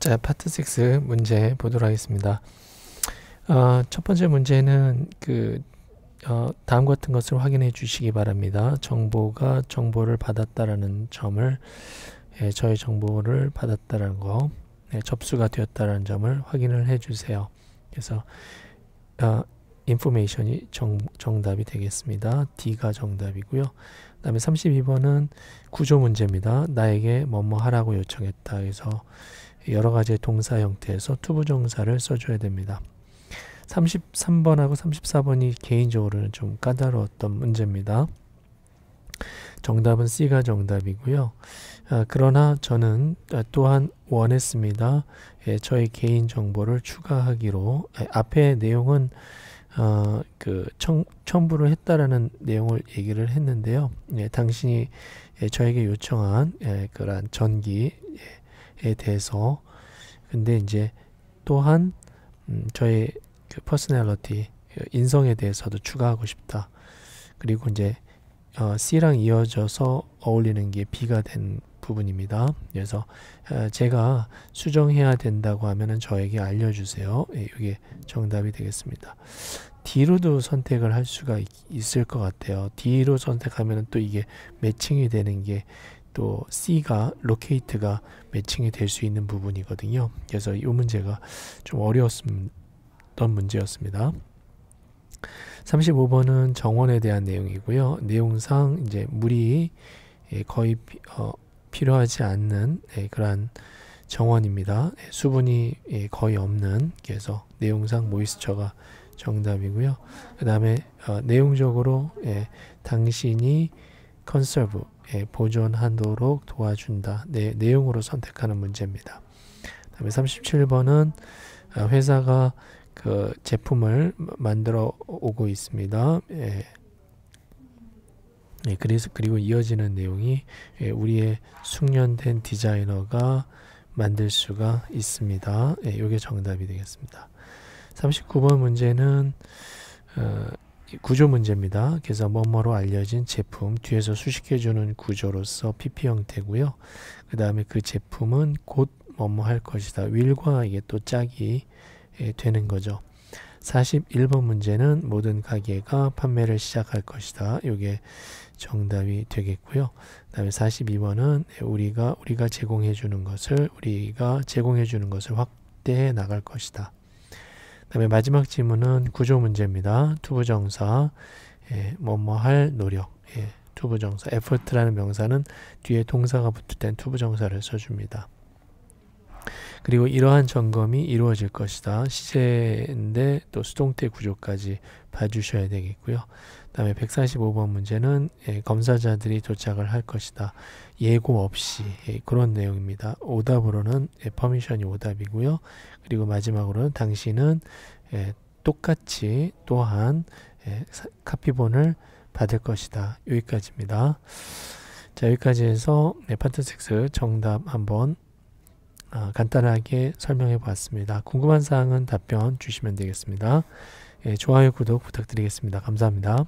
자, 파트 6 문제 보도록 하겠습니다. 어, 첫 번째 문제는 그 어, 다음 같은 것을 확인해 주시기 바랍니다. 정보가 정보를 받았다라는 점을 예, 저의 정보를 받았다라는 거 예, 접수가 되었다라는 점을 확인을 해 주세요. 그래서 어, 인포메이션이 정, 정답이 되겠습니다. D가 정답이고요. 그 다음에 32번은 구조 문제입니다. 나에게 뭐뭐 하라고 요청했다. 그래서 여러 가지 동사 형태에서 투부정사를 써줘야 됩니다. 33번하고 34번이 개인적으로는 좀 까다로웠던 문제입니다. 정답은 C가 정답이고요. 아, 그러나 저는 아, 또한 원했습니다. 예, 저의 개인 정보를 추가하기로 예, 앞에 내용은 어, 그 청, 첨부를 했다라는 내용을 얘기를 했는데요. 예, 당신이 예, 저에게 요청한 예, 그런 전기에 대해서 근데 이제 또한 음, 저의 그 퍼스널리티 그 인성에 대해서도 추가하고 싶다. 그리고 이제 어, C랑 이어져서 어울리는 게 B가 된 부분입니다. 그래서 어, 제가 수정해야 된다고 하면은 저에게 알려주세요. 예, 이게 정답이 되겠습니다. D로도 선택을 할 수가 있, 을것 같아요. D로 선택하면 또 이게 매칭이 되는 게또 C가 로케이트가 매칭이 될 수 있는 부분이거든요. 그래서 이 문제가 좀 어려웠던 문제였습니다. 35번은 정원에 대한 내용이고요. 내용상 이제 물이 예, 거의 어, 필요하지 않는 예, 그러 정원입니다. 예, 수분이 거의 없는 그래서 내용상 모이스처가 정답이고요. 그 다음에 어, 내용적으로 당신이 컨설브에 보존하도록 도와준다. 네, 내용으로 선택하는 문제입니다. 다음에 37번은 아, 회사가 그 제품을 만들어 오고 있습니다. 예. 예, 네, 그래서 그리고 이어지는 내용이 예, 우리의 숙련된 디자이너가 만들 수가 있습니다. 이게 예, 정답이 되겠습니다. 39번 문제는 어, 구조 문제입니다. 그래서 뭐뭐로 알려진 제품 뒤에서 수식해주는 구조로서 PP 형태고요. 그 다음에 그 제품은 곧 뭐뭐 할 것이다. 윌과 이게 또 짝이 예, 되는 거죠. 41번 문제는 모든 가게가 판매를 시작할 것이다. 이게 정답이 되겠고요. 그 다음에 42번은 예, 우리가 우리가 제공해 주는 것을 우리가 제공해 주는 것을 확대해 나갈 것이다. 다음에 마지막 질문은 구조 문제입니다. 투부정사, 예, 뭐뭐 뭐 할 노력, 예, 투부정사, effort라는 명사는 뒤에 동사가 붙을 땐 투부정사를 써줍니다. 그리고 이러한 점검이 이루어질 것이다. 시제인데 또 수동태 구조까지 봐주셔야 되겠고요. 그 다음에 145번 문제는 예, 검사자들이 도착을 할 것이다. 예고 없이 예, 그런 내용입니다. 오답으로는 예, 퍼미션이 오답이고요. 그리고 마지막으로는 당신은 똑같이 또한 카피본을 받을 것이다. 여기까지입니다. 자 여기까지 해서 파트 6 정답 한번 아, 간단하게 설명해 보았습니다. 궁금한 사항은 답변 주시면 되겠습니다. 예, 좋아요, 구독 부탁드리겠습니다. 감사합니다.